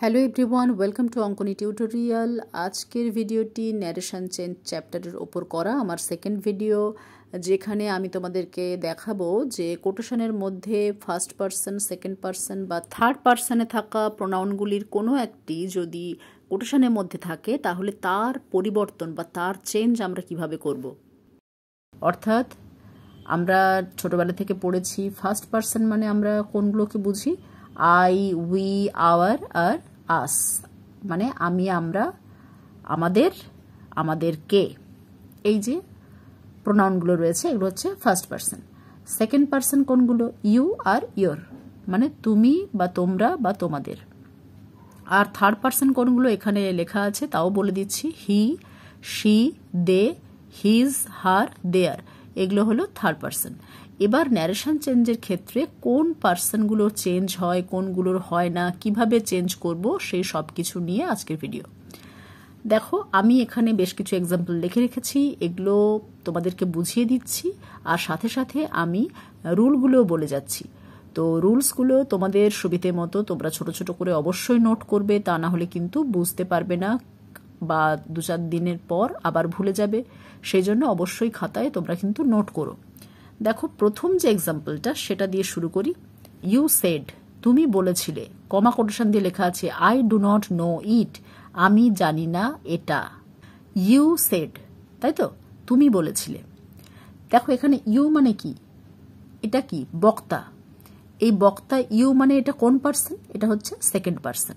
Hello everyone welcome to Ankoni tutorial আজকের ভিডিওটি narration change চ্যাপ্টারের ওপর করা আমার সেকেন্ড ভিডিও যেখানে আমি তোমাদেরকে দেখাবো যে কোটেশনের মধ্যে ফার্স্ট পার্সন সেকেন্ড পার্সন বা থার্ড পার্সনে থাকা প্রোনাউনগুলির কোনো একটি যদি কোটেশনের মধ্যে থাকে তাহলে তার পরিবর্তন বা তার চেঞ্জ আমরা কিভাবে করব। অর্থাৎ আমরা ছোটোবেলা থেকে পড়েছি ফার্স্ট পার্সন মানে আমরা কোনগুলোকে বুঝি আই উই আওয়ার আর আস মানে আমি আমরা আমাদের আমাদেরকে এই যে প্রোনাউনগুলো রয়েছে এগুলো হচ্ছে ফার্স্ট পার্সন সেকেন্ড পার্সন কোনগুলো ইউ আর ইয়োর মানে তুমি বা তোমরা বা তোমাদের আর থার্ড পার্সন কোনগুলো এখানে লেখা আছে তাও বলে দিচ্ছি he she they his her দেয়ার এগুলো হলো থার্ড পার্সন এবার ন্যারেশন চেঞ্জের ক্ষেত্রে কোন পার্সনগুলোর চেঞ্জ হয় কোনগুলোর হয় না কিভাবে চেঞ্জ করব সেই সব কিছু নিয়ে আজকের ভিডিও দেখো আমি এখানে বেশ কিছু এক্সাম্পল লিখে রেখেছি এগুলো তোমাদেরকে বুঝিয়ে দিচ্ছি আর সাথে সাথে আমি রুলগুলোও বলে যাচ্ছি তো রুলসগুলো তোমাদের সুবিধে মতো তোমরা ছোট ছোট করে অবশ্যই নোট করবে তা না হলে কিন্তু বুঝতে পারবে না বা দু চার দিনের পর আবার ভুলে যাবে সেই জন্য অবশ্যই খাতায় তোমরা কিন্তু নোট করো দেখো প্রথম যে এক্সাম্পলটা সেটা দিয়ে শুরু করি ইউ সেড তুমি বলেছিলে কমা কোটেশন দিয়ে লেখা আছে I do not know it আমি জানি না এটা ইউ সেড তাই তো তুমি বলেছিলে দেখো এখানে ইউ মানে কি এটা কি বক্তা এই বক্তা ইউ মানে এটা কোন পার্সন এটা হচ্ছে সেকেন্ড পার্সন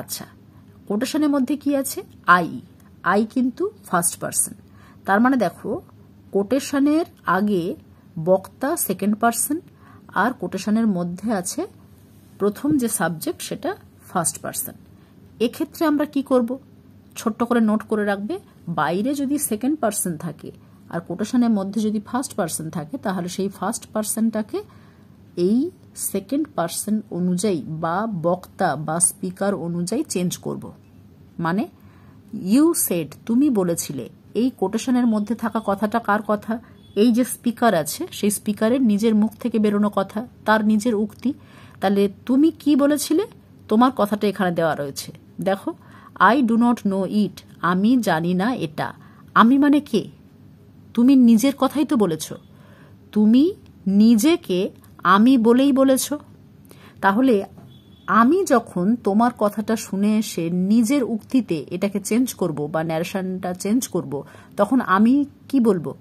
আচ্ছা কোটেশনের মধ্যে কি আছে আই আই কিন্তু ফার্স্ট পার্সন তার মানে দেখো কোটেশনের আগে বক্তা সেকেন্ড পার্সন আর কোটেশনের মধ্যে আছে প্রথম যে সাবজেক্ট সেটা ফার্স্ট পার্সন এক্ষেত্রে আমরা কি করব ছোট্ট করে নোট করে রাখবে বাইরে যদি সেকেন্ড পার্সন থাকে আর কোটেশনের মধ্যে যদি ফার্স্ট পার্সন থাকে তাহলে সেই ফার্স্ট পার্সনটাকে এই সেকেন্ড পার্সন অনুযায়ী বা বক্তা বা স্পিকার অনুযায়ী চেঞ্জ করব মানে ইউ সেড তুমি বলেছিলে এই কোটেশনের মধ্যে থাকা কথাটা কার কথা এই যে স্পিকার আছে সেই স্পিকারের নিজের মুখ থেকে বেরোনো কথা তার নিজের উক্তি তাহলে তুমি কি বলেছিলে তোমার কথাটা এখানে দেওয়া রয়েছে দেখো I do not know it আমি জানি না এটা আমি মানে কে তুমি নিজের কথাই তো বলেছ তুমি নিজেকে আমি বলেই বলেছ তাহলে আমি যখন তোমার কথাটা শুনে এসে নিজের উক্তিতে এটাকে চেঞ্জ করব বা ন্যারেশনটা চেঞ্জ করব তখন আমি কি বলবো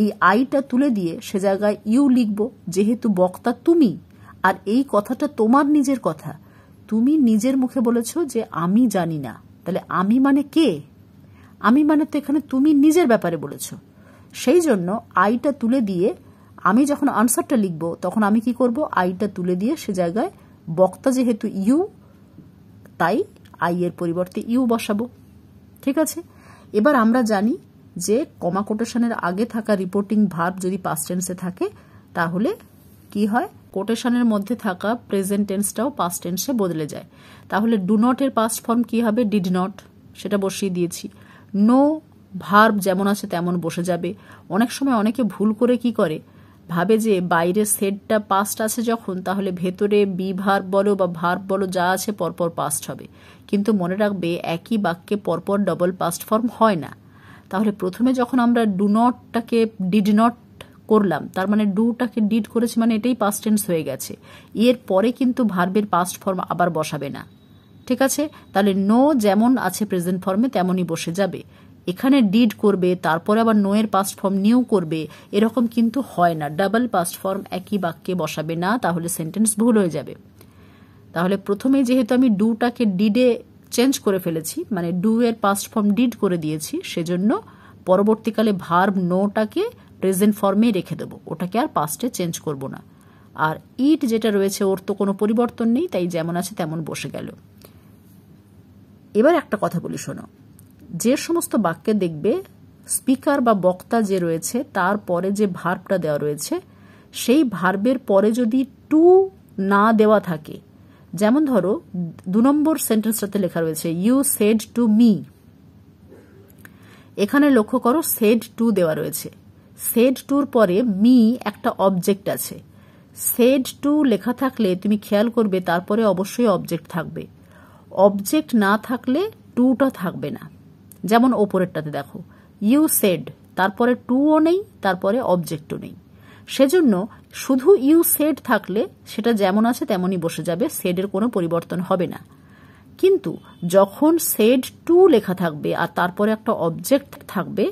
এই আইটা তুলে দিয়ে সে জায়গায় ইউ লিখব যেহেতু বক্তা তুমি আর এই কথাটা তোমার নিজের কথা তুমি নিজের মুখে বলেছ যে আমি জানি না তাহলে আমি মানে কে আমি মানে তো এখানে তুমি নিজের ব্যাপারে বলেছ সেই জন্য আইটা তুলে দিয়ে আমি যখন আনসারটা লিখব তখন আমি কি করব আইটা তুলে দিয়ে সে জায়গায় বক্তা যেহেতু ইউ তাই আই এর পরিবর্তে ইউ বসাবো ঠিক আছে এবার আমরা জানি যে কমা কোটেশনের আগে থাকা রিপোর্টিং ভার্ব যদি পাস্ট টেন্সে থাকে তাহলে কি হয় কোটেশনের মধ্যে থাকা প্রেজেন্ট টেন্সটাও পাস্ট টেন্সে বদলে যায় তাহলে ডু নটের পাস্ট ফর্ম কি হবে ডিড নট সেটা বসিয়ে দিয়েছি নো ভার্ব যেমন আছে তেমন বসে যাবে অনেক সময় অনেকে ভুল করে কি করে ভাবে যে বাইরে সেটটা পাস্ট আছে যখন তাহলে ভেতরে বি ভার বলো বা ভার বলো যা আছে পরপর পাস্ট হবে কিন্তু মনে রাখবে একই বাক্যে পরপর ডবল পাস্ট ফর্ম হয় না তাহলে প্রথমে যখন আমরা ডু নটটাকে ডিড নট করলাম তার মানে ডুটাকে ডিড করেছি মানে এটাই পাস্ট টেন্স হয়ে গেছে এর পরে কিন্তু ভার্বের পাস্ট ফর্ম আবার বসাবে না ঠিক আছে তাহলে নো যেমন আছে প্রেজেন্ট ফর্মে তেমনই বসে যাবে এখানে ডিড করবে তারপরে আবার নোয়ের পাস্ট ফর্ম নিউ করবে এরকম কিন্তু হয় না ডাবল পাস্ট ফর্ম একই বাক্যে বসাবে না তাহলে সেন্টেন্স ভুল হয়ে যাবে তাহলে প্রথমে যেহেতু আমি ডুটাকে ডিডে চেঞ্জ করে ফেলেছি মানে ডু এর পাস্ট ফর্ম ডিড করে দিয়েছি সেজন্য পরবর্তীকালে ভার্ব নোটাকে প্রেজেন্ট ফর্মে রেখে দেবো ওটাকে আর পাস্টে চেঞ্জ করব না আর ইট যেটা রয়েছে ওর তো কোনো পরিবর্তন নেই তাই যেমন আছে তেমন বসে গেল এবার একটা কথা বলি শোনো যে সমস্ত বাক্যে দেখবে স্পিকার বা বক্তা যে রয়েছে তার পরে যে ভার্বটা দেওয়া রয়েছে সেই ভার্বের পরে যদি টু না দেওয়া থাকে যেমন ধরো দু নম্বর সেন্টেন্সটাতে লেখা রয়েছে ইউ সেড টু মি এখানে লক্ষ্য করো সেড টু দেওয়া রয়েছে সেড টুর পরে মি একটা অবজেক্ট আছে সেড টু লেখা থাকলে তুমি খেয়াল করবে তারপরে অবশ্যই অবজেক্ট থাকবে অবজেক্ট না থাকলে টুটা থাকবে না যেমন ওপরেরটাতে দেখো ইউ সেড তারপরে টুও নেই তারপরে অবজেক্টও নেই সেজন্য শুধু ইউ সেড থাকলে সেটা যেমন আছে তেমনই বসে যাবে সেডের কোনো পরিবর্তন হবে না কিন্তু যখন সেড টু লেখা থাকবে আর তারপরে একটা অবজেক্ট থাকবে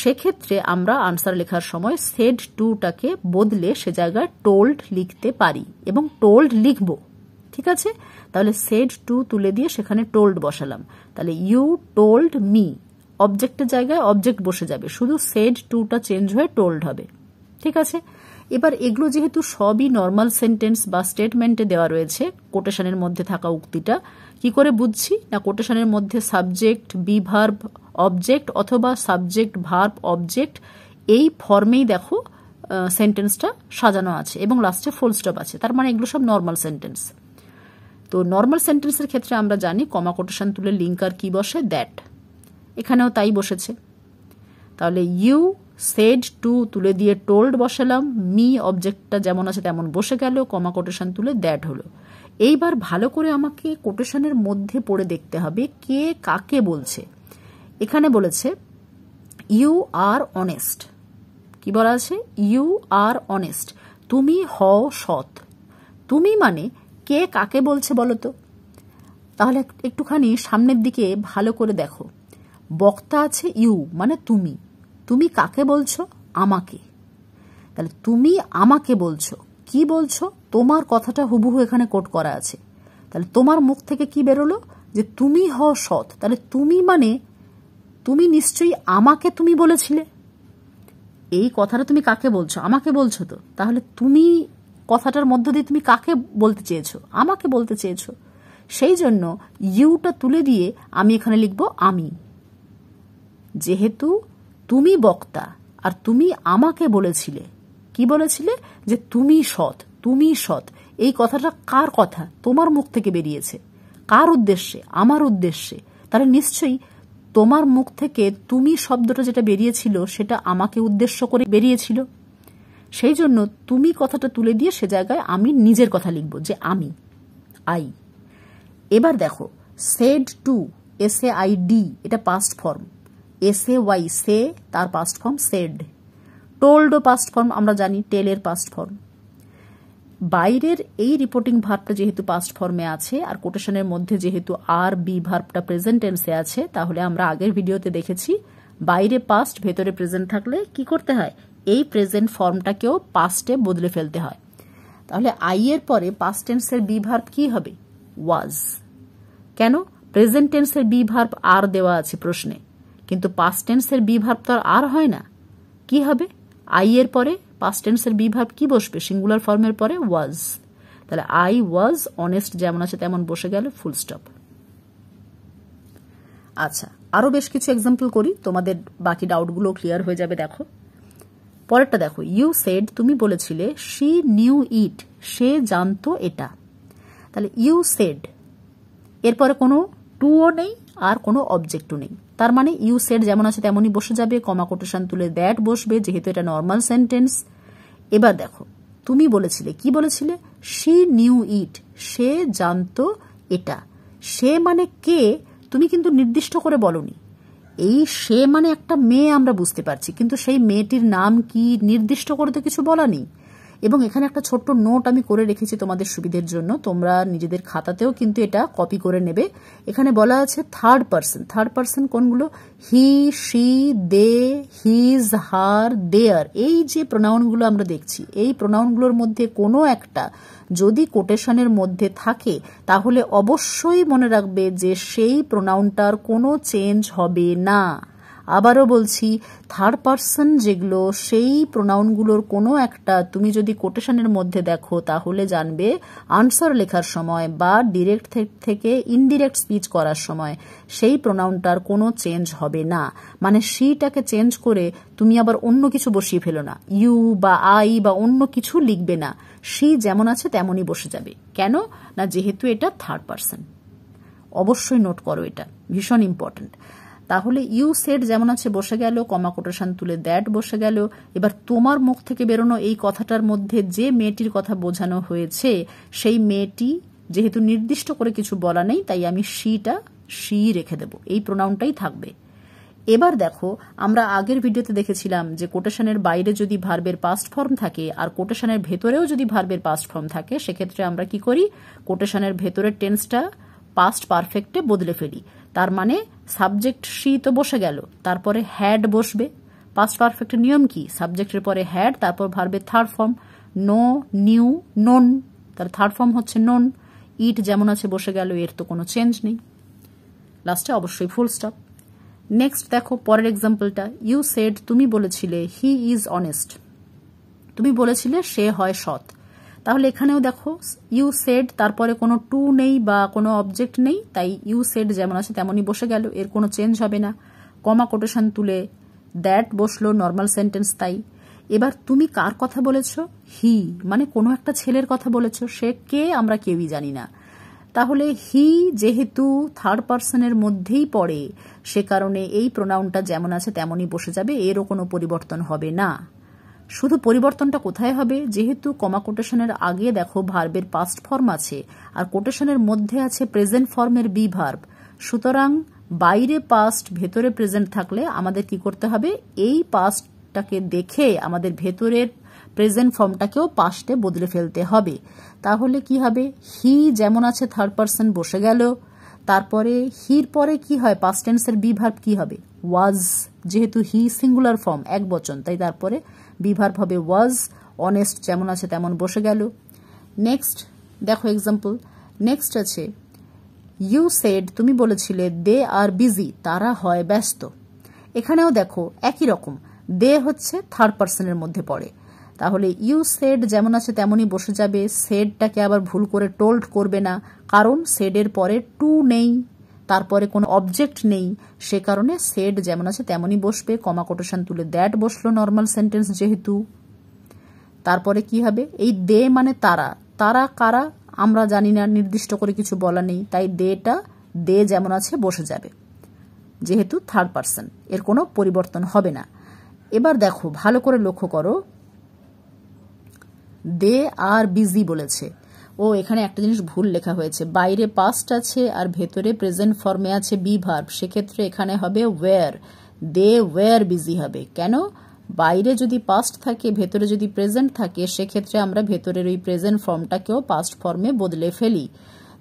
সেক্ষেত্রে আমরা আনসার লেখার সময় সেড টুটাকে বদলে সে জায়গায় টোল্ড লিখতে পারি এবং টোল্ড লিখব ঠিক আছে তাহলে সেড টু তুলে দিয়ে সেখানে টোল্ড বসালাম তাহলে ইউ টোল্ড মি অবজেক্টের জায়গায় অবজেক্ট বসে যাবে শুধু সেড টুটা চেঞ্জ হয়ে টোল্ড হবে ঠিক আছে এবার এগুলো যেহেতু সবই নর্মাল সেন্টেন্স বা স্টেটমেন্টে দেওয়া রয়েছে কোটেশনের মধ্যে থাকা উক্তিটা কি করে বুঝছি না কোটেশনের মধ্যে সাবজেক্ট বিভার্ব অবজেক্ট অথবা সাবজেক্ট ভার্ব অবজেক্ট এই ফর্মেই দেখো সেন্টেন্সটা সাজানো আছে এবং লাস্টে ফুল স্টপ আছে তার মানে এগুলো সব নর্মাল সেন্টেন্স তো নর্মাল সেন্টেন্সের ক্ষেত্রে আমরা জানি কমা কোটেশন তুলে লিঙ্কার কি বসে দ্যাট এখানেও তাই বসেছে তাহলে ইউ সেড টু তুলে দিয়ে টোল্ড বসালাম মি অবজেক্টটা যেমন আছে তেমন বসে গেল কমা কোটেশন তুলে দ্যাট হলো এইবার ভালো করে আমাকে কোটেশনের মধ্যে পড়ে দেখতে হবে কে কাকে বলছে এখানে বলেছে ইউ আর অনেস্ট কি বলা আছে ইউ আর অনেস্ট তুমি হও সৎ তুমি মানে কে কাকে বলছে বলো তো তাহলে একটুখানি সামনের দিকে ভালো করে দেখো বক্তা আছে ইউ মানে তুমি তুমি কাকে বলছো আমাকে তাহলে তুমি আমাকে বলছো কি বলছো তোমার কথাটা হুবহু এখানে কোট করা আছে তাহলে তোমার মুখ থেকে কি বেরোলো যে তুমি হও সৎ তাহলে তুমি মানে তুমি নিশ্চয়ই আমাকে তুমি বলেছিলে এই কথাটা তুমি কাকে বলছো আমাকে বলছো তো তাহলে তুমি কথাটার মধ্য দিয়ে তুমি কাকে বলতে চেয়েছো আমাকে বলতে চেয়েছো সেই জন্য ইউটা তুলে দিয়ে আমি এখানে লিখব আমি যেহেতু তুমি বক্তা আর তুমি আমাকে বলেছিলে কি বলেছিলে যে তুমি সৎ তুমি সৎ এই কথাটা কার কথা তোমার মুখ থেকে বেরিয়েছে কার উদ্দেশ্যে আমার উদ্দেশ্যে তাহলে নিশ্চয়ই তোমার মুখ থেকে তুমি শব্দটা যেটা বেরিয়েছিল সেটা আমাকে উদ্দেশ্য করে বেরিয়েছিল সেই জন্য তুমি কথাটা তুলে দিয়ে সে জায়গায় আমি নিজের কথা লিখব যে আমি আই এবার দেখো said to S A I D এটা past form S A Y say তার পাস্ট ফর্ম সেড টোল্ডও পাস্ট ফর্ম আমরা জানি টেলের পাস্ট ফর্ম বাইরের এই রিপোর্টিং ভার্বটা যেহেতু পাস্ট ফর্মে আছে আর কোটেশনের মধ্যে যেহেতু আর বি ভার্বটা প্রেজেন্টেন্সে আছে তাহলে আমরা আগের ভিডিওতে দেখেছি বাইরে পাস্ট ভেতরে প্রেজেন্ট থাকলে কি করতে হয় এই প্রেজেন্ট ফর্মটাকেও পাস্টে বদলে ফেলতে হয় তাহলে আই এর পরে পাস্ট টেন্সের বি ভার্ব কি হবে ওয়াজ কেন প্রেজেন্ট টেন্সের বি ভার্ব আর দেওয়া আছে প্রশ্নে কিন্তু পাস্ট টেন্সের বি ভার্ব তো আর হয় না কি হবে আই এর পরে পাস্ট টেন্সের বি ভার্ব কি বসবে সিঙ্গুলার ফর্মের পরে ওয়াজ তাহলে আই ওয়াজ অনেস্ট যেমন আছে তেমন বসে গেল ফুল স্টপ আচ্ছা আরো বেশ কিছু এক্সাম্পল করি তোমাদের বাকি ডাউটগুলো ক্লিয়ার হয়ে যাবে দেখো পরেরটা দেখো ইউ সেড তুমি বলেছিলে শি নিউ ইট সে জানতো এটা তাহলে ইউ সেড এরপরে কোনো টুও নেই আর কোনো অবজেক্টও নেই তার মানে ইউ সেড যেমন আছে তেমনই বসে যাবে কমা কোটেশন তুলে দ্যাট বসবে যেহেতু এটা নর্মাল সেন্টেন্স এবার দেখো তুমি বলেছিলে কি বলেছিলে শি নিউ ইট সে জানতো এটা সে মানে কে তুমি কিন্তু নির্দিষ্ট করে বলনি এই সে মানে একটা মেয়ে আমরা বুঝতে পারছি কিন্তু সেই মেয়েটির নাম কি নির্দিষ্ট করে তো কিছু বলা নেই এবং এখানে একটা ছোট্ট নোট আমি করে রেখেছি তোমাদের সুবিধের জন্য তোমরা নিজেদের খাতাতেও কিন্তু এটা কপি করে নেবে এখানে বলা আছে থার্ড পার্সন থার্ড পার্সন কোনগুলো he she they his her দেয়ার এই যে প্রোনাউনগুলো আমরা দেখছি এই প্রোনাউনগুলোর মধ্যে কোনো একটা যদি কোটেশনের মধ্যে থাকে তাহলে অবশ্যই মনে রাখবে যে সেই প্রোনাউনটার কোনো চেঞ্জ হবে না আবারও বলছি থার্ড পার্সন যেগুলো সেই প্রোনাউনগুলোর কোনো একটা তুমি যদি কোটেশনের মধ্যে দেখো তাহলে জানবে আনসার লেখার সময় বা ডিরেক্ট থেকে ইনডিরেক্ট স্পিচ করার সময় সেই প্রোনাউনটার কোনো চেঞ্জ হবে না মানে সিটাকে চেঞ্জ করে তুমি আবার অন্য কিছু বসিয়ে ফেলো না ইউ বা আই বা অন্য কিছু লিখবে না সি যেমন আছে তেমনই বসে যাবে কেন না যেহেতু এটা থার্ড পার্সন অবশ্যই নোট করো এটা ভীষণ ইম্পর্ট্যান্ট তাহলে ইউ সেট যেমন আছে বসে গেল কমা কোটেশন তুলে দ্যাট বসে গেল এবার তোমার মুখ থেকে বেরোনো এই কথাটার মধ্যে যে মেয়েটির কথা বোঝানো হয়েছে সেই মেয়েটি যেহেতু নির্দিষ্ট করে কিছু বলা নেই তাই আমি শিটা শি রেখে দেব এই প্রোনাউনটাই থাকবে এবার দেখো আমরা আগের ভিডিওতে দেখেছিলাম যে কোটেশনের বাইরে যদি ভার্বের পাস্ট ফর্ম থাকে আর কোটেশনের ভেতরেও যদি ভার্বের পাস্ট ফর্ম থাকে সেক্ষেত্রে আমরা কি করি কোটেশনের ভেতরের টেন্সটা পাস্ট পারফেক্টে বদলে ফেলি তার মানে সাবজেক্ট সি তো বসে গেল তারপরে হ্যাড বসবে পাস্ট পারফেক্টের নিয়ম কি সাবজেক্টের পরে হ্যাড তারপর ভারবে third form know knew known তার থার্ড ফর্ম হচ্ছে নন ইট যেমন আছে বসে গেল এর তো কোনো চেঞ্জ নেই লাস্টে অবশ্যই ফুল স্টপ নেক্সট দেখো পরের এক্সাম্পলটা ইউ সেড তুমি বলেছিলে হি ইজ অনেস্ট তুমি বলেছিলে সে হয় সৎ তাহলে এখানেও দেখো ইউ সেড তারপরে কোনো টু নেই বা কোনো অবজেক্ট নেই তাই ইউ সেড যেমন আছে তেমনই বসে গেল এর কোনো চেঞ্জ হবে না কমা কোটেশন তুলে দ্যাট বসলো নর্মাল সেন্টেন্স তাই এবার তুমি কার কথা বলেছ হি মানে কোনো একটা ছেলের কথা বলেছ সে কে আমরা কেউই জানি না তাহলে হি যেহেতু থার্ড পার্সনের মধ্যেই পড়ে সে কারণে এই প্রোনাউনটা যেমন আছে তেমনই বসে যাবে এরও কোনো পরিবর্তন হবে না শুধু পরিবর্তনটা কোথায় হবে যেহেতু কমা কোটেশনের আগে দেখো ভার্বের পাস্ট ফর্ম আছে আর কোটেশনের মধ্যে আছে প্রেজেন্ট ফর্মের বি ভার্ব সুতরাং বাইরে পাস্ট ভেতরে প্রেজেন্ট থাকলে আমাদের কি করতে হবে এই পাস্টটাকে দেখে আমাদের ভেতরের প্রেজেন্ট ফর্মটাকেও পাস্টে বদলে ফেলতে হবে তাহলে কি হবে হি যেমন আছে থার্ড পার্সন বসে গেল তারপরে হির পরে কি হয় পাস্ট টেন্সের বিভার্ব কি হবে ওয়াজ যেহেতু হি সিঙ্গুলার ফর্ম এক বচন তাই তারপরে বিভার্ব হবে ওয়াজ অনেস্ট যেমন আছে তেমন বসে গেল নেক্সট দেখো এক্সাম্পল নেক্সট আছে ইউ সেড তুমি বলেছিলে দে আর বিজি তারা হয় ব্যস্ত এখানেও দেখো একই রকম দে হচ্ছে থার্ড পার্সনের মধ্যে পড়ে তাহলে ইউ সেড যেমন আছে তেমনই বসে যাবে সেডটাকে আবার ভুল করে টোল্ড করবে না কারণ সেডের পরে টু নেই তারপরে কোনো অবজেক্ট নেই সে কারণে সেড যেমন আছে তেমনই বসবে কমা কোটেশন তুলে দ্যাট বসলো নর্মাল সেন্টেন্স যেহেতু তারপরে কি হবে এই দে মানে তারা তারা কারা আমরা জানি না নির্দিষ্ট করে কিছু বলা নেই তাই দেটা দে যেমন আছে বসে যাবে যেহেতু থার্ড পার্সন এর কোনো পরিবর্তন হবে না এবার দেখো ভালো করে লক্ষ্য করো দে আর বিজি বলেছে ও এখানে একটা জিনিস ভুল লেখা হয়েছে বাইরে পাস্ট আছে আর ভেতরে প্রেজেন্ট ফর্মে আছে বি ভার্ভ সেক্ষেত্রে এখানে হবে ওয়ার দে ওয়ার বিজি হবে কেন বাইরে যদি পাস্ট থাকে ভেতরে যদি প্রেজেন্ট থাকে সেক্ষেত্রে আমরা ভেতরের ওই প্রেজেন্ট ফর্মটাকেও পাস্ট ফর্মে বদলে ফেলি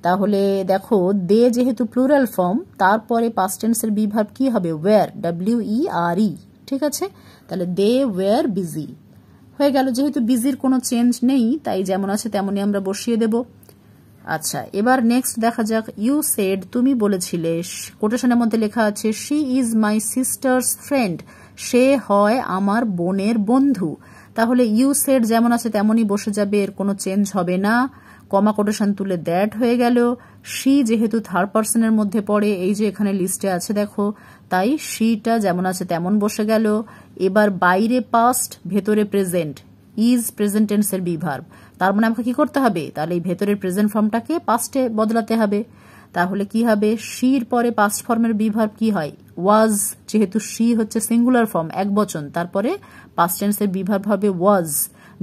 তাহলে দেখো দে যেহেতু প্লুরাল ফর্ম তারপরে পাস্ট বি বিভাব কি হবে ওয়ার ডাব্লিউ ই আর ই ঠিক আছে তাহলে দে ওয়্যার বিজি হয়ে গেল যেহেতু বিজির কোনো চেঞ্জ নেই তাই যেমন আছে তেমনই আমরা বসিয়ে দেব আচ্ছা এবার নেক্সট দেখা যাক ইউ সেড তুমি বলেছিলে কোটেশনের মধ্যে লেখা আছে she is my sister's friend সে হয় আমার বোনের বন্ধু তাহলে ইউ সেড যেমন আছে তেমনই বসে যাবে এর কোনো চেঞ্জ হবে না কমা কোটেশন তুলে দ্যাট হয়ে গেল শি যেহেতু থার্ড পার্সনের মধ্যে পড়ে এই যে এখানে লিস্টে আছে দেখো তাই শিটা যেমন আছে তেমন বসে গেল এবার বাইরে পাস্ট ভেতরে প্রেজেন্ট ইজ প্রেজেন্টেন্সের বিভার্ভ তার মানে আমাকে কি করতে হবে তাহলে এই ভেতরের প্রেজেন্ট ফর্মটাকে পাস্টে বদলাতে হবে তাহলে কি হবে শির পরে পাস্ট ফর্মের বিভার্ভ কি হয় ওয়াজ যেহেতু শি হচ্ছে সিঙ্গুলার ফর্ম এক বচন তারপরে পাস্ট টেন্সের বিভার্ব হবে ওয়াজ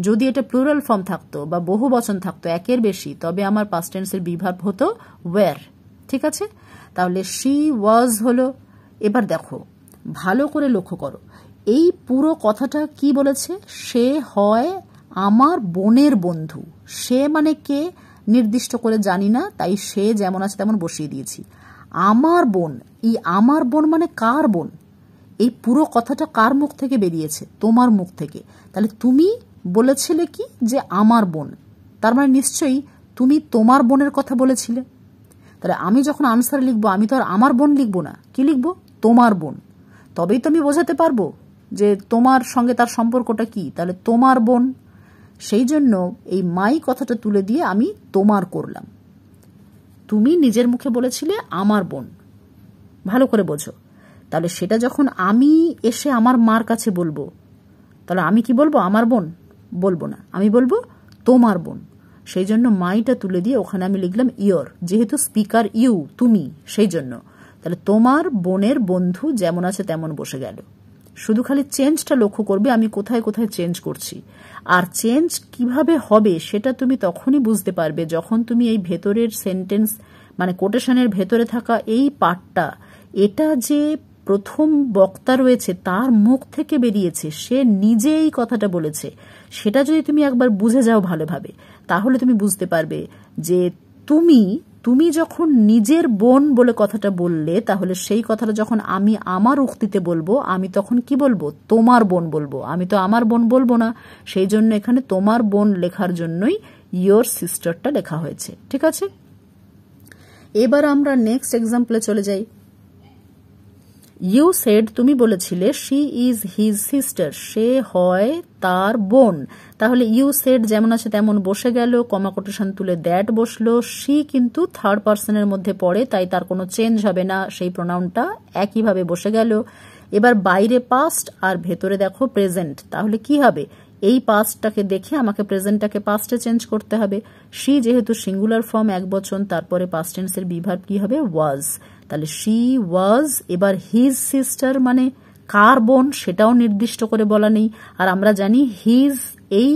যদি এটা প্লুরাল ফর্ম থাকতো বা বহু বচন থাকতো একের বেশি তবে আমার পাস্ট টেন্সের বিভার্ব হতো ওয়ার ঠিক আছে তাহলে শি ওয়াজ হলো এবার দেখো ভালো করে লক্ষ্য করো এই পুরো কথাটা কি বলেছে সে হয় আমার বোনের বন্ধু সে মানে কে নির্দিষ্ট করে জানি না তাই সে যেমন আছে তেমন বসিয়ে দিয়েছি আমার বোন এই আমার বোন মানে কার বোন এই পুরো কথাটা কার মুখ থেকে বেরিয়েছে তোমার মুখ থেকে তাহলে তুমি বলেছিলে কি যে আমার বোন তার মানে নিশ্চয়ই তুমি তোমার বোনের কথা বলেছিলে তাহলে আমি যখন আনসার লিখবো আমি তো আর আমার বোন লিখবো না কি লিখবো তোমার বোন তবেই তো আমি বোঝাতে পারবো যে তোমার সঙ্গে তার সম্পর্কটা কি তাহলে তোমার বোন সেই জন্য এই মাই কথাটা তুলে দিয়ে আমি তোমার করলাম তুমি নিজের মুখে বলেছিলে আমার বোন ভালো করে বোঝো তাহলে সেটা যখন আমি এসে আমার মার কাছে বলবো তাহলে আমি কি বলবো আমার বোন বলবো না আমি বলবো তোমার বোন সেই জন্য মাইটা তুলে দিয়ে ওখানে আমি লিখলাম ইয়র যেহেতু স্পিকার ইউ তুমি সেই জন্য তাহলে তোমার বোনের বন্ধু যেমন আছে তেমন বসে গেল শুধু খালি চেঞ্জটা লক্ষ্য করবে আমি কোথায় কোথায় চেঞ্জ করছি আর চেঞ্জ কিভাবে হবে সেটা তুমি তখনই বুঝতে পারবে যখন তুমি এই ভেতরের সেন্টেন্স মানে কোটেশনের ভেতরে থাকা এই পার্টটা এটা যে প্রথম বক্তা রয়েছে তার মুখ থেকে বেরিয়েছে সে নিজে এই কথাটা বলেছে সেটা যদি তুমি একবার বুঝে যাও ভালোভাবে তাহলে তুমি বুঝতে পারবে যে তুমি তুমি যখন নিজের বোন বলে কথাটা বললে তাহলে সেই কথাটা যখন আমি আমার উক্তিতে বলবো আমি তখন কি বলবো তোমার বোন বলবো আমি তো আমার বোন বলবো না সেই জন্য এখানে তোমার বোন লেখার জন্যই ইয়োর সিস্টারটা লেখা হয়েছে ঠিক আছে এবার আমরা নেক্সট এক্সাম্পলে চলে যাই ইউ সেড তুমি বলেছিলে শি ইজ হিজ সিস্টার সে হয় তার বোন তাহলে ইউ সেড যেমন আছে তেমন বসে গেল কমা কোটেশন তুলে দ্যাট বসলো শি কিন্তু থার্ড পার্সনের মধ্যে পড়ে তাই তার কোনো চেঞ্জ হবে না সেই প্রোনাউনটা একইভাবে বসে গেল এবার বাইরে পাস্ট আর ভেতরে দেখো প্রেজেন্ট তাহলে কি হবে এই পাস্টটাকে দেখে আমাকে প্রেজেন্টটাকে পাস্টে চেঞ্জ করতে হবে শি যেহেতু সিঙ্গুলার ফর্ম এক বচন তারপরে পাস্টেন্সের বিভাগ কি হবে ওয়াজ তাহলে শি ওয়াজ এবার হিজ সিস্টার মানে কার বোন সেটাও নির্দিষ্ট করে বলা নেই আর আমরা জানি হিজ এই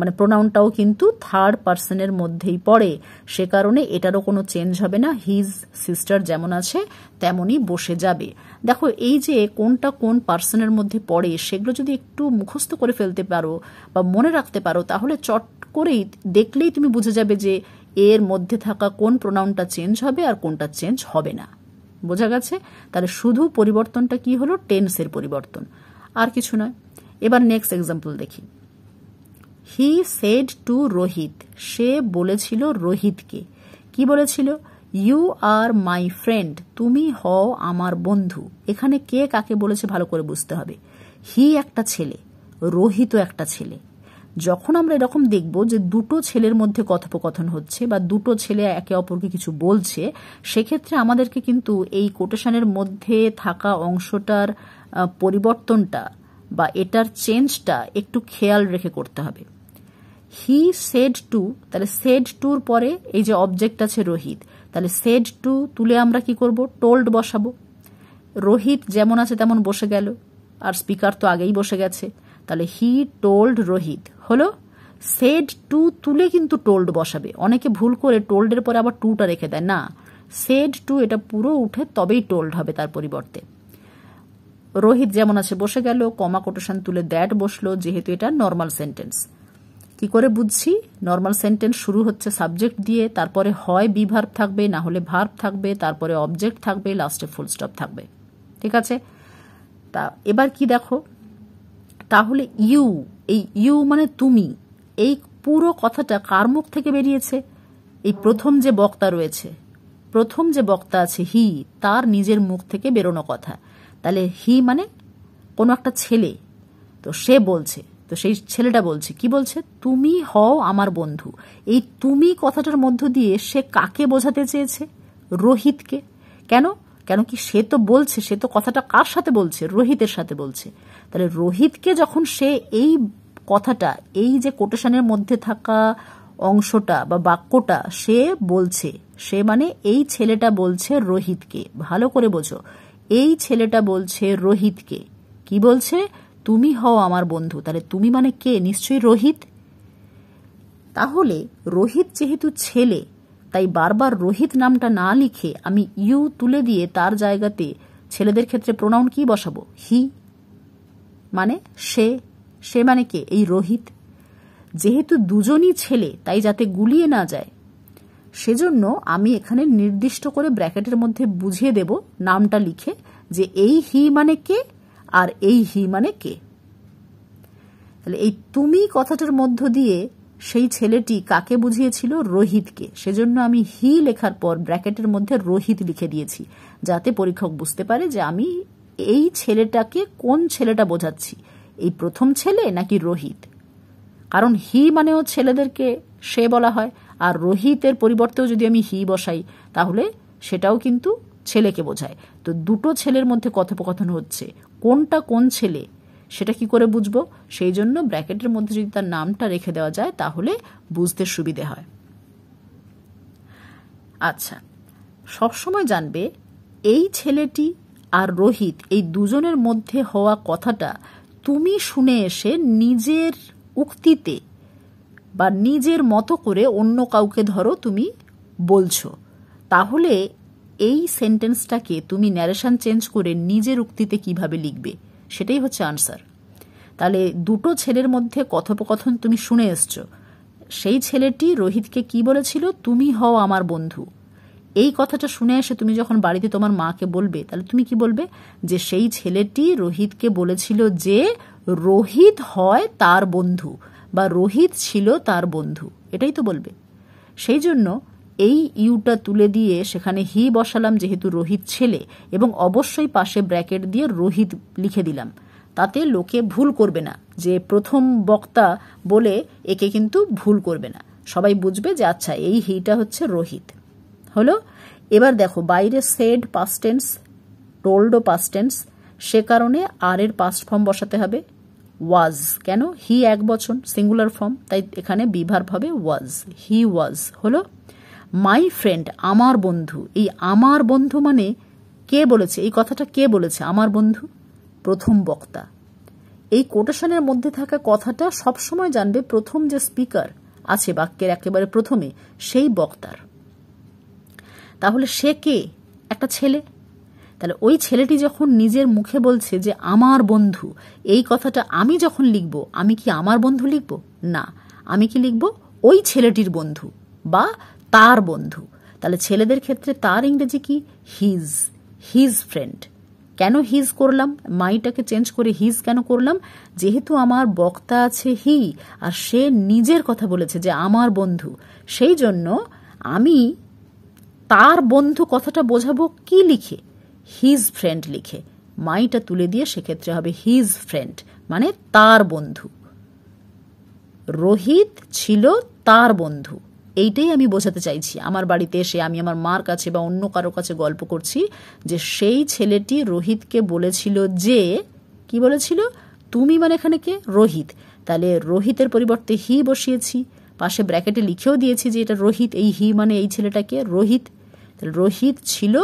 মানে প্রোনাউনটাও কিন্তু থার্ড পার্সনের মধ্যেই পড়ে সে কারণে এটারও কোনো চেঞ্জ হবে না হিজ সিস্টার যেমন আছে তেমনই বসে যাবে দেখো এই যে কোনটা কোন পার্সনের মধ্যে পড়ে সেগুলো যদি একটু মুখস্থ করে ফেলতে পারো বা মনে রাখতে পারো তাহলে চট করেই দেখলেই তুমি বুঝে যাবে যে এর মধ্যে থাকা কোন প্রোনাউনটা চেঞ্জ হবে আর কোনটা চেঞ্জ হবে না বোঝা গেছে তাহলে শুধু পরিবর্তনটা কি হলো টেন্সের পরিবর্তন আর কিছু নয় এবার নেক্সট এক্সাম্পল দেখি হি সেড টু রোহিত সে বলেছিল রোহিতকে কি বলেছিল ইউ আর মাই ফ্রেন্ড তুমি হও আমার বন্ধু এখানে কে কাকে বলেছে ভালো করে বুঝতে হবে হি একটা ছেলে রোহিত একটা ছেলে যখন আমরা এরকম দেখব যে দুটো ছেলের মধ্যে কথোপকথন হচ্ছে বা দুটো ছেলে একে অপরকে কিছু বলছে সেক্ষেত্রে আমাদেরকে কিন্তু এই কোটেশনের মধ্যে থাকা অংশটার পরিবর্তনটা বা এটার চেঞ্জটা একটু খেয়াল রেখে করতে হবে হি সেড টু তাহলে সেড টুর পরে এই যে অবজেক্ট আছে রোহিত তাহলে সেড টু তুলে আমরা কি করব টোল্ড বসাবো রোহিত যেমন আছে তেমন বসে গেল আর স্পিকার তো আগেই বসে গেছে তাহলে হি টোল্ড রোহিত হলো সেড টু তুলে কিন্তু টোল্ড বসাবে অনেকে ভুল করে টোল্ডের পরে আবার টুটা রেখে দেয় না সেড টু এটা পুরো উঠে তবেই টোল্ড হবে তার পরিবর্তে রোহিত যেমন আছে বসে গেল কমা কোটেশন তুলে দ্যাট বসলো যেহেতু এটা নর্মাল সেন্টেন্স কি করে বুঝছি নর্মাল সেন্টেন্স শুরু হচ্ছে সাবজেক্ট দিয়ে তারপরে হয় বি থাকবে না হলে ভার্ভ থাকবে তারপরে অবজেক্ট থাকবে লাস্টে ফুল স্টপ থাকবে ঠিক আছে তা এবার কি দেখো তাহলে ইউ এই ইউ মানে তুমি এই পুরো কথাটা কার মুখ থেকে বেরিয়েছে এই প্রথম যে বক্তা রয়েছে প্রথম যে বক্তা আছে হি তার নিজের মুখ থেকে বেরোনো কথা তাহলে হি মানে কোনো একটা ছেলে তো সে বলছে তো সেই ছেলেটা বলছে কি বলছে তুমি হও আমার বন্ধু এই তুমি কথাটার মধ্য দিয়ে সে কাকে বোঝাতে চেয়েছে রোহিতকে কেন কেন কি সে তো বলছে সে তো কথাটা কার সাথে বলছে রোহিতের সাথে বলছে তাহলে রোহিতকে যখন সে এই কথাটা এই যে কোটেশনের মধ্যে থাকা অংশটা বা বাক্যটা সে বলছে সে মানে এই ছেলেটা বলছে রোহিতকে ভালো করে বোঝো এই ছেলেটা বলছে রোহিতকে কি বলছে তুমি হও আমার বন্ধু তাহলে তুমি মানে কে নিশ্চয়ই রোহিত তাহলে রোহিত যেহেতু ছেলে তাই বারবার রোহিত নামটা না লিখে আমি ইউ তুলে দিয়ে তার জায়গাতে ছেলেদের ক্ষেত্রে প্রোনাউন কি বসাবো হি মানে সে সে মানে কে এই রোহিত যেহেতু দুজনই ছেলে তাই যাতে গুলিয়ে না যায় সেজন্য আমি এখানে নির্দিষ্ট করে ব্র্যাকেটের মধ্যে বুঝিয়ে দেব নামটা লিখে যে এই হি মানে কে আর এই হি মানে কে তাহলে এই তুমি কথাটার মধ্য দিয়ে সেই ছেলেটি কাকে বুঝিয়েছিল রোহিতকে সেজন্য আমি হি লেখার পর ব্র্যাকেটের মধ্যে রোহিত লিখে দিয়েছি যাতে পরীক্ষক বুঝতে পারে যে আমি এই ছেলেটাকে কোন ছেলেটা বোঝাচ্ছি এই প্রথম ছেলে নাকি রোহিত কারণ হি মানেও ছেলেদেরকে সে বলা হয় আর রোহিতের পরিবর্তেও যদি আমি হি বসাই তাহলে সেটাও কিন্তু ছেলেকে বোঝায় তো দুটো ছেলের মধ্যে কথোপকথন হচ্ছে কোনটা কোন ছেলে সেটা কি করে বুঝব সেই জন্য ব্র্যাকেটের মধ্যে যদি তার নামটা রেখে দেওয়া যায় তাহলে বুঝতে সুবিধে হয় আচ্ছা সবসময় জানবে এই ছেলেটি আর রোহিত এই দুজনের মধ্যে হওয়া কথাটা তুমি শুনে এসে নিজের উক্তিতে বা নিজের মতো করে অন্য কাউকে ধরো তুমি বলছো তাহলে এই সেন্টেন্সটাকে তুমি ন্যারেশন চেঞ্জ করে নিজের উক্তিতে কিভাবে লিখবে সেটাই হচ্ছে আনসার তাহলে দুটো ছেলের মধ্যে কথোপকথন তুমি শুনে এসছো সেই ছেলেটি রোহিতকে কি বলেছিল তুমি হও আমার বন্ধু এই কথাটা শুনে এসে তুমি যখন বাড়িতে তোমার মাকে বলবে তাহলে তুমি কি বলবে যে সেই ছেলেটি রোহিতকে বলেছিল যে রোহিত হয় তার বন্ধু বা রোহিত ছিল তার বন্ধু এটাই তো বলবে সেই জন্য এই ইউটা তুলে দিয়ে সেখানে হি বসালাম যেহেতু রোহিত ছেলে এবং অবশ্যই পাশে ব্র্যাকেট দিয়ে রোহিত লিখে দিলাম তাতে লোকে ভুল করবে না যে প্রথম বক্তা বলে একে কিন্তু ভুল করবে না সবাই বুঝবে যে আচ্ছা এই হিটা হচ্ছে রোহিত হলো এবার দেখো বাইরে সেড পাস্টেন্স টেন্স টোল্ডও পাস্ট সে কারণে আর এর পাস্ট ফর্ম বসাতে হবে ওয়াজ কেন হি এক বচন সিঙ্গুলার ফর্ম তাই এখানে বিভার হবে ওয়াজ হি ওয়াজ হলো মাই ফ্রেন্ড আমার বন্ধু এই আমার বন্ধু মানে কে বলেছে এই কথাটা কে বলেছে আমার বন্ধু প্রথম বক্তা এই কোটেশনের মধ্যে থাকা কথাটা সবসময় জানবে প্রথম যে স্পিকার আছে বাক্যের একেবারে প্রথমে সেই বক্তার তাহলে সে কে একটা ছেলে তাহলে ওই ছেলেটি যখন নিজের মুখে বলছে যে আমার বন্ধু এই কথাটা আমি যখন লিখব আমি কি আমার বন্ধু লিখব না আমি কি লিখব ওই ছেলেটির বন্ধু বা তার বন্ধু তাহলে ছেলেদের ক্ষেত্রে তার ইংরেজি কি হিজ হিজ ফ্রেন্ড কেন হিজ করলাম মাইটাকে চেঞ্জ করে হিজ কেন করলাম যেহেতু আমার বক্তা আছে হি আর সে নিজের কথা বলেছে যে আমার বন্ধু সেই জন্য আমি তার বন্ধু কথাটা বোঝাবো কি লিখে হিজ ফ্রেন্ড লিখে মাইটা তুলে দিয়ে সেক্ষেত্রে হবে হিজ ফ্রেন্ড মানে তার বন্ধু রোহিত ছিল তার বন্ধু এইটাই আমি বোঝাতে চাইছি আমার বাড়িতে এসে আমি আমার মার কাছে বা অন্য কারো কাছে গল্প করছি যে সেই ছেলেটি রোহিতকে বলেছিল যে কি বলেছিল তুমি মানে এখানে কে রোহিত তাহলে রোহিতের পরিবর্তে হি বসিয়েছি পাশে ব্র্যাকেটে লিখেও দিয়েছি যে এটা রোহিত এই হি মানে এই ছেলেটাকে রোহিত রোহিত ছিল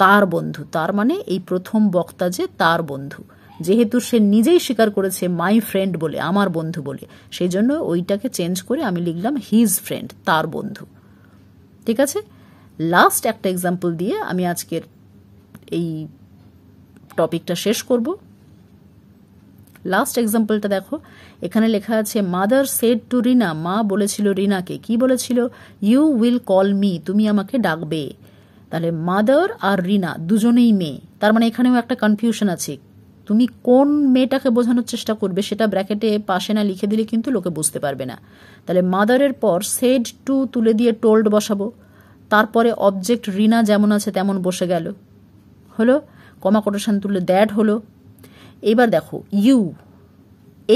তার বন্ধু তার মানে এই প্রথম বক্তা যে তার বন্ধু যেহেতু সে নিজেই স্বীকার করেছে মাই ফ্রেন্ড বলে আমার বন্ধু বলে সেই জন্য ওইটাকে চেঞ্জ করে আমি লিখলাম হিজ ফ্রেন্ড তার বন্ধু ঠিক আছে লাস্ট একটা এক্সাম্পল দিয়ে আমি আজকের এই টপিকটা শেষ করবো লাস্ট এক্সাম্পলটা দেখো এখানে লেখা আছে মাদার সেড টু রিনা মা বলেছিল রিনাকে কি বলেছিল ইউ উইল কল মি তুমি আমাকে ডাকবে তাহলে মাদার আর রিনা দুজনেই মেয়ে তার মানে এখানেও একটা কনফিউশন আছে তুমি কোন মেয়েটাকে বোঝানোর চেষ্টা করবে সেটা ব্র্যাকেটে পাশে না লিখে দিলে কিন্তু লোকে বুঝতে পারবে না তাহলে মাদারের পর সেড টু তুলে দিয়ে টোল্ড বসাবো তারপরে অবজেক্ট রিনা যেমন আছে তেমন বসে গেল হলো কমা কোটেশন তুলে দ্যাট হলো এবার দেখো ইউ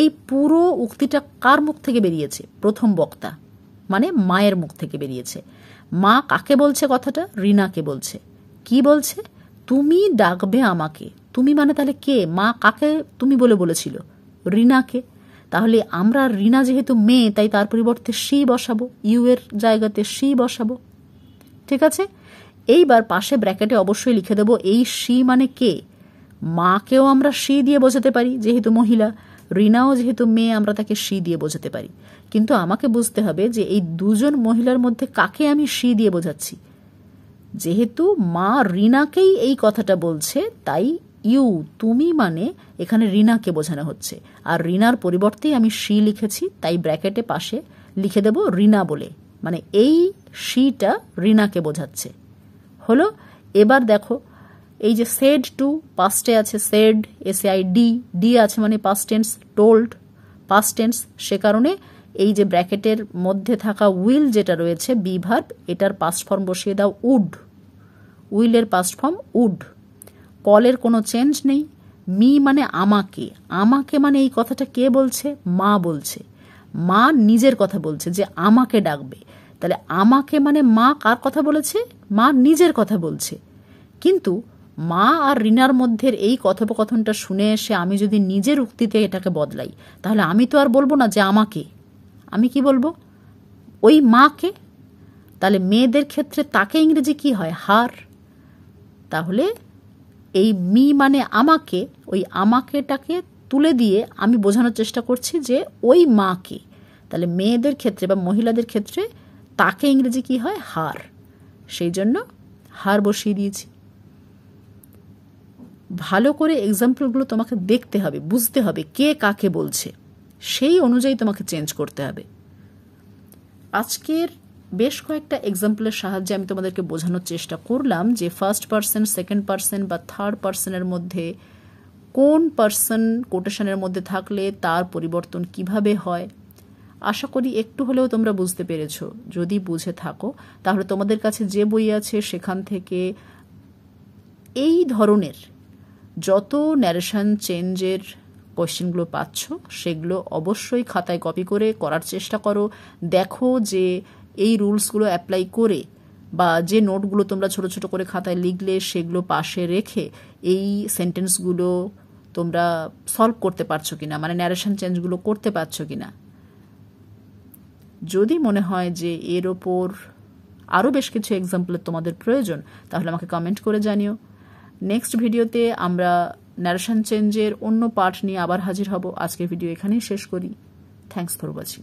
এই পুরো উক্তিটা কার মুখ থেকে বেরিয়েছে প্রথম বক্তা মানে মায়ের মুখ থেকে বেরিয়েছে মা কাকে বলছে কথাটা রিনাকে বলছে কি বলছে তুমি ডাকবে আমাকে তুমি মানে তাহলে কে মা কাকে তুমি বলে বলেছিল রিনাকে তাহলে আমরা রিনা যেহেতু মেয়ে তাই তার পরিবর্তে সি বসাবো ইউ এর জায়গাতে সি বসাবো ঠিক আছে এইবার পাশে ব্র্যাকেটে অবশ্যই লিখে দেবো এই সি মানে কে মাকেও আমরা সি দিয়ে বোঝাতে পারি যেহেতু মহিলা রিনাও যেহেতু মেয়ে আমরা তাকে সি দিয়ে বোঝাতে পারি কিন্তু আমাকে বুঝতে হবে যে এই দুজন মহিলার মধ্যে কাকে আমি সি দিয়ে বোঝাচ্ছি যেহেতু মা রিনাকেই এই কথাটা বলছে তাই ইউ তুমি মানে এখানে রিনাকে বোঝানো হচ্ছে আর রিনার পরিবর্তে আমি সি লিখেছি তাই ব্র্যাকেটে পাশে লিখে দেব রিনা বলে মানে এই সিটা রিনাকে বোঝাচ্ছে হলো এবার দেখো এই যে সেড টু পাস্টে আছে সেড এসএআই ডি ডি আছে মানে past tense told past tense সে কারণে এই যে ব্র্যাকেটের মধ্যে থাকা উইল যেটা রয়েছে বিভার্ব এটার পাস্ট ফর্ম বসিয়ে দাও উড উইলের পাস্ট ফর্ম উড কলের কোনো চেঞ্জ নেই মি মানে আমাকে আমাকে মানে এই কথাটা কে বলছে মা বলছে মা নিজের কথা বলছে যে আমাকে ডাকবে তাহলে আমাকে মানে মা কার কথা বলেছে মা নিজের কথা বলছে কিন্তু মা আর রিনার মধ্যে এই কথোপকথনটা শুনে এসে আমি যদি নিজের উক্তিতে এটাকে বদলাই তাহলে আমি তো আর বলবো না যে আমাকে আমি কি বলবো ওই মাকে তাহলে মেয়েদের ক্ষেত্রে তাকে ইংরেজি কি হয় হার তাহলে এই মি মানে আমাকে ওই আমাকেটাকে তুলে দিয়ে আমি বোঝানোর চেষ্টা করছি যে ওই মাকে তাহলে মেয়েদের ক্ষেত্রে বা মহিলাদের ক্ষেত্রে তাকে ইংরেজি কি হয় হার সেই জন্য হার বসিয়ে দিয়েছি ভালো করে এক্সাম্পলগুলো তোমাকে দেখতে হবে বুঝতে হবে কে কাকে বলছে সেই অনুযায়ী তোমাকে চেঞ্জ করতে হবে আজকের বেশ কয়েকটা এক্সাম্পলের সাহায্যে আমি তোমাদেরকে বোঝানোর চেষ্টা করলাম যে ফার্স্ট পার্সন সেকেন্ড পার্সন বা থার্ড পার্সনের মধ্যে কোন পার্সন কোটেশনের মধ্যে থাকলে তার পরিবর্তন কিভাবে হয় আশা করি একটু হলেও তোমরা বুঝতে পেরেছ যদি বুঝে থাকো তাহলে তোমাদের কাছে যে বই আছে সেখান থেকে এই ধরনের যত ন্যারেশন চেঞ্জের কোয়েশ্চেনগুলো পাচ্ছ সেগুলো অবশ্যই খাতায় কপি করে করার চেষ্টা করো দেখো যে এই রুলসগুলো অ্যাপ্লাই করে বা যে নোটগুলো তোমরা ছোট ছোট করে খাতায় লিখলে সেগুলো পাশে রেখে এই সেন্টেন্সগুলো তোমরা সলভ করতে পারছো কিনা মানে ন্যারেশন চেঞ্জগুলো করতে পারছো কিনা যদি মনে হয় যে এর ওপর আরও বেশ কিছু এক্সাম্পলের তোমাদের প্রয়োজন তাহলে আমাকে কমেন্ট করে জানিও নেক্সট ভিডিওতে আমরা ন্যারেশন চেঞ্জের অন্য পার্ট নিয়ে আবার হাজির হব আজকের ভিডিও এখানেই শেষ করি থ্যাংকস ফর ওয়াচিং